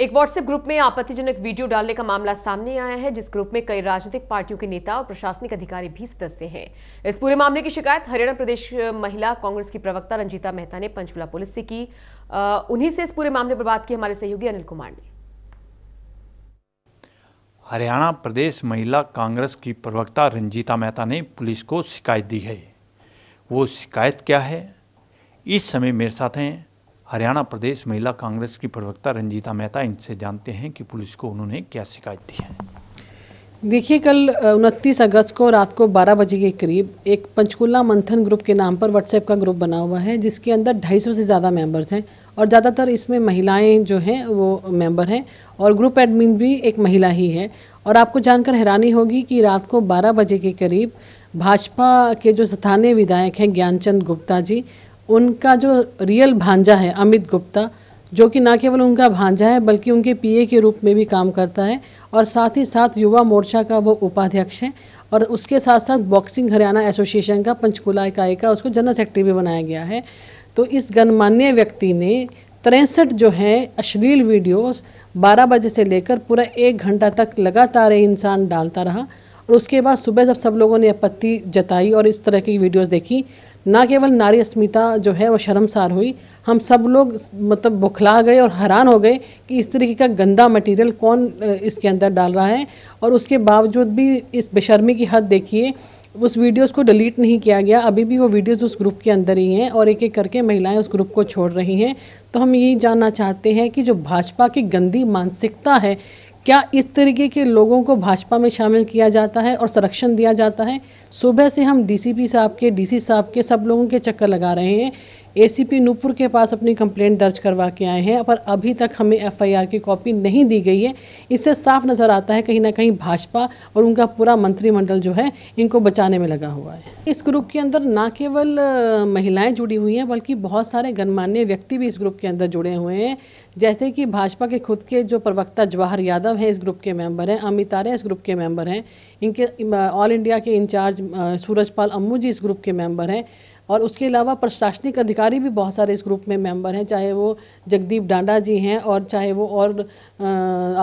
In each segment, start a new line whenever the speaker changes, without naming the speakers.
एक WhatsApp group में आपत्तिजनक वीडियो डालने का मामला सामने आया है जिस ग्रुप में कई राजनीतिक पार्टियों के नेता और प्रशासनिक अधिकारी भी सदस्य हैं इस पूरे मामले की शिकायत हरियाणा प्रदेश महिला कांग्रेस की प्रवक्ता रंजीता मेहता ने पंचकुला पुलिस से की उन्हीं से इस पूरे मामले पर बात की हमारे सहयोगी अनिल कुमार ने
हरियाणा प्रदेश महिला कांग्रेस की प्रवक्ता रंजीता मेहता ने पुलिस को शिकायत दी है वो शिकायत क्या है इस समय मेरे साथ हैं हरियाणा प्रदेश महिला कांग्रेस की प्रवक्ता रंजीता मेहता इनसे जानते हैं कि पुलिस को उन्होंने क्या शिकायत दी है
देखिए कल उनतीस अगस्त को रात को 12 बजे के करीब एक पंचकुला मंथन ग्रुप के नाम पर व्हाट्सएप का ग्रुप बना हुआ है जिसके अंदर 250 से ज़्यादा मेंबर्स हैं और ज़्यादातर इसमें महिलाएं जो हैं वो मेंबर हैं और ग्रुप एडमिन भी एक महिला ही है और आपको जानकर हैरानी होगी कि रात को 12 बजे के करीब भाजपा के जो स्थानीय विधायक हैं ज्ञानचंद गुप्ता जी उनका जो रियल भांजा है अमित गुप्ता जो कि ना केवल उनका भांजा है बल्कि उनके पीए के रूप में भी काम करता है और साथ ही साथ युवा मोर्चा का वो उपाध्यक्ष है और उसके साथ साथ बॉक्सिंग हरियाणा एसोसिएशन का पंचकुला इकाई का उसको जनरल सेक्रेटरी भी बनाया गया है तो इस गणमान्य व्यक्ति ने तिरसठ जो है अश्लील वीडियोस 12 बजे से लेकर पूरा एक घंटा तक लगातार इंसान डालता रहा और उसके बाद सुबह जब सब लोगों ने आपत्ति जताई और इस तरह की वीडियोस देखी ना केवल नारी अस्मिता जो है वो शर्मसार हुई हम सब लोग मतलब बुखला गए और हैरान हो गए कि इस तरीके का गंदा मटेरियल कौन इसके अंदर डाल रहा है और उसके बावजूद भी इस बेशर्मी की हद देखिए उस वीडियोस को डिलीट नहीं किया गया अभी भी वो वीडियोस उस ग्रुप के अंदर ही हैं और एक एक करके महिलाएं उस ग्रुप को छोड़ रही हैं तो हम यही जानना चाहते हैं कि जो भाजपा की गंदी मानसिकता है क्या इस तरीके के लोगों को भाजपा में शामिल किया जाता है और संरक्षण दिया जाता है सुबह से हम डीसीपी साहब के डीसी साहब के सब लोगों के चक्कर लगा रहे हैं एसीपी नूपुर के पास अपनी कंप्लेंट दर्ज करवा के आए हैं पर अभी तक हमें एफआईआर की कॉपी नहीं दी गई है इससे साफ नज़र आता है कहीं ना कहीं भाजपा और उनका पूरा मंत्रिमंडल जो है इनको बचाने में लगा हुआ है इस ग्रुप के अंदर ना केवल महिलाएं जुड़ी हुई हैं बल्कि बहुत सारे गणमान्य व्यक्ति भी इस ग्रुप के अंदर जुड़े हुए हैं जैसे कि भाजपा के खुद के जो प्रवक्ता जवाहर यादव हैं इस ग्रुप के मेम्बर हैं अमित आर्य इस ग्रुप के मेम्बर हैं इनके ऑल इंडिया के इंचार्ज सूरजपाल अम्मू जी इस ग्रुप के मेंबर हैं और उसके अलावा प्रशासनिक अधिकारी भी बहुत सारे इस ग्रुप में मेंबर हैं चाहे वो जगदीप डांडा जी हैं और चाहे वो और आ,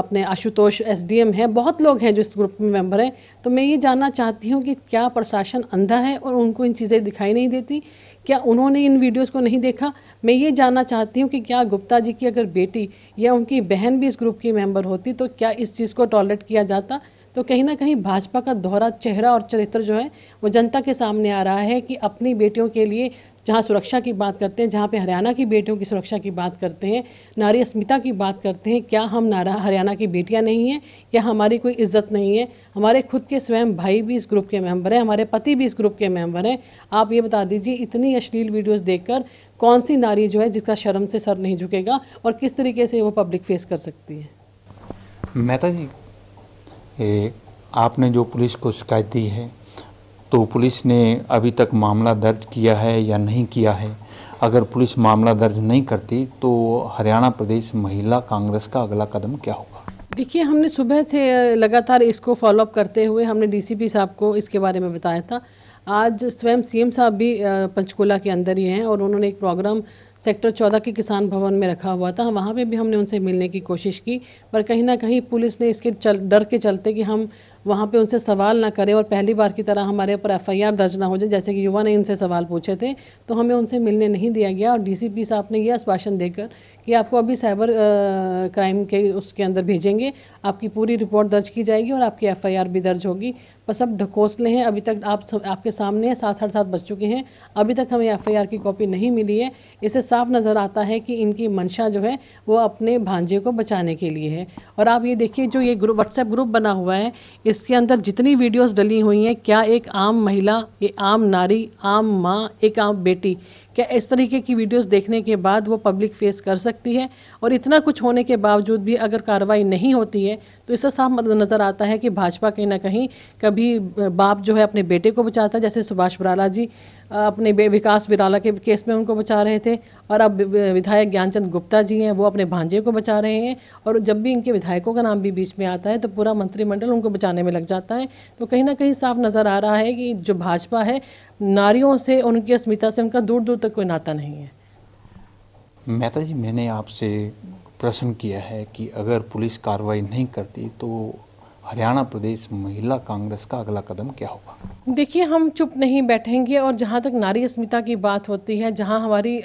अपने आशुतोष एसडीएम हैं बहुत लोग हैं जो इस ग्रुप में मेंबर हैं तो मैं ये जानना चाहती हूँ कि क्या प्रशासन अंधा है और उनको इन चीज़ें दिखाई नहीं देती क्या उन्होंने इन वीडियोज़ को नहीं देखा मैं ये जानना चाहती हूँ कि क्या गुप्ता जी की अगर बेटी या उनकी बहन भी इस ग्रुप की मेम्बर होती तो क्या इस चीज़ को टॉयलेट किया जाता तो कहीं ना कहीं भाजपा का दोहरा चेहरा और चरित्र जो है वो जनता के सामने आ रहा है कि अपनी बेटियों के लिए जहाँ सुरक्षा की बात करते हैं जहाँ पे हरियाणा की बेटियों की सुरक्षा की बात करते हैं नारी अस्मिता की बात करते हैं क्या हम नारा हरियाणा की बेटियाँ नहीं हैं या हमारी कोई इज्जत नहीं है हमारे खुद के स्वयं भाई भी इस ग्रुप के मेंबर हैं हमारे पति भी इस ग्रुप के मेंबर हैं आप ये बता दीजिए इतनी अश्लील वीडियोज़ देख कौन सी नारी जो है जिसका शर्म से सर नहीं झुकेगा और किस तरीके से वो पब्लिक फेस कर सकती है
मेहता जी आपने जो पुलिस को शिकायत दी है तो पुलिस ने अभी तक मामला दर्ज किया है या नहीं किया है अगर पुलिस मामला दर्ज नहीं करती तो हरियाणा प्रदेश महिला कांग्रेस का अगला कदम क्या होगा
देखिए हमने सुबह से लगातार इसको फॉलोअप करते हुए हमने डीसीपी साहब को इसके बारे में बताया था आज स्वयं सीएम साहब भी पंचकुला के अंदर ही हैं और उन्होंने एक प्रोग्राम सेक्टर चौदह के किसान भवन में रखा हुआ था वहाँ पे भी हमने उनसे मिलने की कोशिश की पर कहीं ना कहीं पुलिस ने इसके चल डर के चलते कि हम वहाँ पे उनसे सवाल ना करें और पहली बार की तरह हमारे ऊपर एफआईआर दर्ज ना हो जाए जैसे कि युवा ने इनसे सवाल पूछे थे तो हमें उनसे मिलने नहीं दिया गया और डी साहब ने यह आश्वासन देकर कि आपको अभी साइबर क्राइम के उसके अंदर भेजेंगे आपकी पूरी रिपोर्ट दर्ज की जाएगी और आपकी एफआईआर भी दर्ज होगी पर सब ढकोसले हैं अभी तक आप सब आपके सामने सात साढ़े सात बज चुके हैं अभी तक हमें एफआईआर की कॉपी नहीं मिली है इसे साफ नज़र आता है कि इनकी मंशा जो है वो अपने भांजे को बचाने के लिए है और आप ये देखिए जो ये ग्रुप व्हाट्सएप ग्रुप बना हुआ है इसके अंदर जितनी वीडियोज़ डली हुई हैं क्या एक आम महिला एक आम नारी आम माँ एक आम बेटी क्या इस तरीके की वीडियोस देखने के बाद वो पब्लिक फेस कर सकती है और इतना कुछ होने के बावजूद भी अगर कार्रवाई नहीं होती है तो इससे साफ नज़र आता है कि भाजपा कहीं ना कहीं कभी बाप जो है अपने बेटे को बचाता है जैसे सुभाष बराला जी अपने विकास बिराला के केस में उनको बचा रहे थे और अब विधायक ज्ञानचंद गुप्ता जी हैं वो अपने भांजे को बचा रहे हैं और जब भी इनके विधायकों का नाम भी बीच में आता है तो पूरा मंत्रिमंडल उनको बचाने में लग जाता है तो कहीं ना कहीं साफ नज़र आ रहा है कि जो भाजपा है नारियों से उनकी अस्मिता से उनका दूर दूर तक कोई नाता नहीं है
मेहता जी मैंने आपसे प्रश्न किया है कि अगर पुलिस कार्रवाई नहीं करती तो हरियाणा प्रदेश महिला कांग्रेस का अगला कदम क्या होगा
देखिए हम चुप नहीं बैठेंगे और जहाँ तक नारी अस्मिता की बात होती है जहाँ हमारी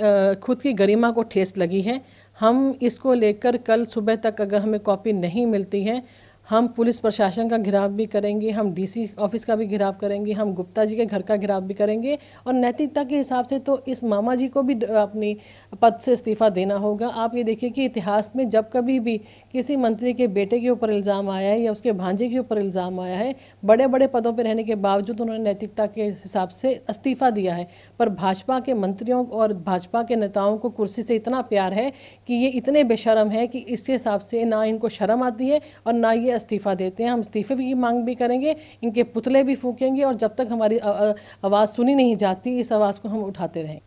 खुद की गरिमा को ठेस लगी है हम इसको लेकर कल सुबह तक अगर हमें कॉपी नहीं मिलती है हम पुलिस प्रशासन का घिराव भी करेंगे हम डीसी ऑफिस का भी घिराव करेंगे हम गुप्ता जी के घर का घिराव भी करेंगे और नैतिकता के हिसाब से तो इस मामा जी को भी अपनी पद से इस्तीफा देना होगा आप ये देखिए कि इतिहास में जब कभी भी किसी मंत्री के बेटे के ऊपर इल्ज़ाम आया है या उसके भांजे के ऊपर इल्ज़ाम आया है बड़े बड़े पदों पर रहने के बावजूद उन्होंने नैतिकता के हिसाब से इस्तीफा दिया है पर भाजपा के मंत्रियों और भाजपा के नेताओं को कुर्सी से इतना प्यार है कि ये इतने बेशरम है कि इसके हिसाब से ना इनको शर्म आती है और ना ये इस्तीफ़ा देते हैं हम इस्तीफ़े की मांग भी करेंगे इनके पुतले भी फूकेंगे और जब तक हमारी आवाज़ सुनी नहीं जाती इस आवाज़ को हम उठाते रहें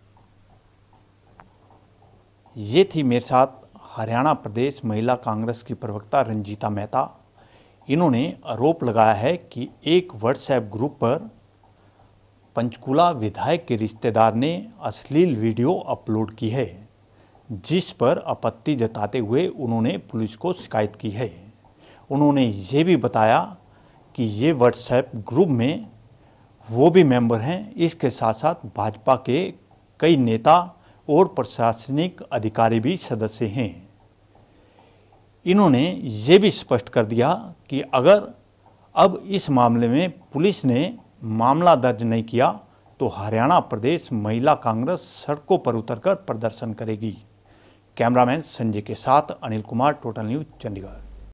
ये थी मेरे साथ हरियाणा प्रदेश महिला कांग्रेस की प्रवक्ता रंजीता मेहता इन्होंने आरोप लगाया है कि एक व्हाट्सएप ग्रुप पर पंचकुला विधायक के रिश्तेदार ने अश्लील वीडियो अपलोड की है जिस पर आपत्ति जताते हुए उन्होंने पुलिस को शिकायत की है उन्होंने ये भी बताया कि ये व्हाट्सएप ग्रुप में वो भी मेंबर हैं इसके साथ साथ भाजपा के कई नेता और प्रशासनिक अधिकारी भी सदस्य हैं इन्होंने ये भी स्पष्ट कर दिया कि अगर अब इस मामले में पुलिस ने मामला दर्ज नहीं किया तो हरियाणा प्रदेश महिला कांग्रेस सड़कों पर उतरकर प्रदर्शन करेगी कैमरामैन संजय के साथ अनिल कुमार टोटल न्यूज चंडीगढ़